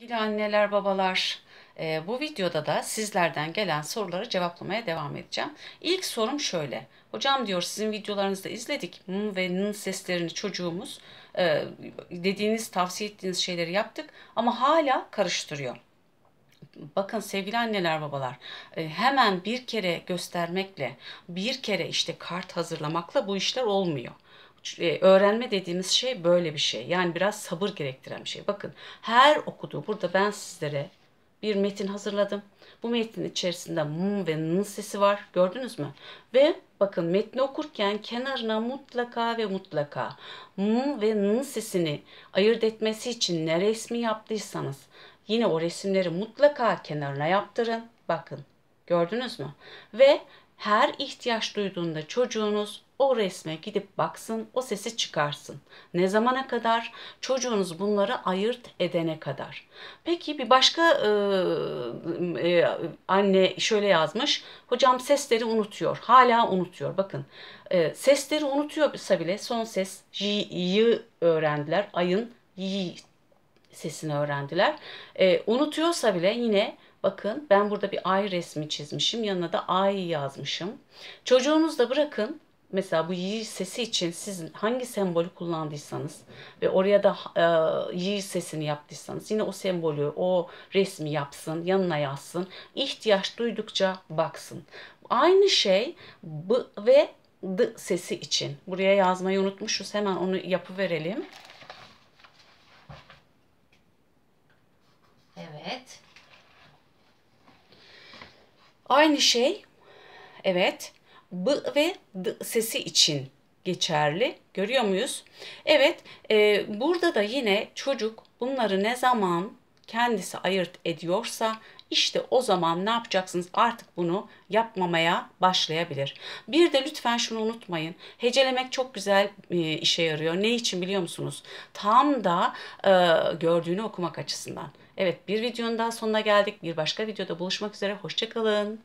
Sevgili anneler, babalar, e, bu videoda da sizlerden gelen soruları cevaplamaya devam edeceğim. İlk sorum şöyle. Hocam diyor sizin videolarınızı da izledik M ve N seslerini çocuğumuz e, dediğiniz, tavsiye ettiğiniz şeyleri yaptık ama hala karıştırıyor. Bakın sevgili anneler babalar e, hemen bir kere göstermekle bir kere işte kart hazırlamakla bu işler olmuyor. E, öğrenme dediğimiz şey böyle bir şey. Yani biraz sabır gerektiren bir şey. Bakın her okuduğu burada ben sizlere bir metin hazırladım. Bu metnin içerisinde m ve n sesi var. Gördünüz mü? Ve bakın metni okurken kenarına mutlaka ve mutlaka m ve n sesini ayırt etmesi için ne resmi yaptıysanız yine o resimleri mutlaka kenarına yaptırın. Bakın gördünüz mü? Ve her ihtiyaç duyduğunda çocuğunuz o resme gidip baksın, o sesi çıkarsın. Ne zamana kadar? Çocuğunuz bunları ayırt edene kadar. Peki bir başka e, e, anne şöyle yazmış. Hocam sesleri unutuyor. Hala unutuyor. Bakın e, sesleri unutuyorsa bile son ses y'yi öğrendiler. Ayın y sesini öğrendiler. E, unutuyorsa bile yine Bakın ben burada bir ay resmi çizmişim. Yanına da ay yazmışım. Çocuğunuz da bırakın mesela bu yi sesi için siz hangi sembolü kullandıysanız ve oraya da e, yi sesini yaptıysanız yine o sembolü, o resmi yapsın, yanına yazsın. İhtiyaç duydukça baksın. Aynı şey b ve d sesi için. Buraya yazmayı unutmuşuz. Hemen onu yapıverelim. Aynı şey evet b ve d sesi için geçerli. Görüyor muyuz? Evet e, burada da yine çocuk bunları ne zaman kendisi ayırt ediyorsa işte o zaman ne yapacaksınız? Artık bunu yapmamaya başlayabilir. Bir de lütfen şunu unutmayın. Hecelemek çok güzel e, işe yarıyor. Ne için biliyor musunuz? Tam da e, gördüğünü okumak açısından. Evet bir videonun daha sonuna geldik. Bir başka videoda buluşmak üzere. Hoşçakalın.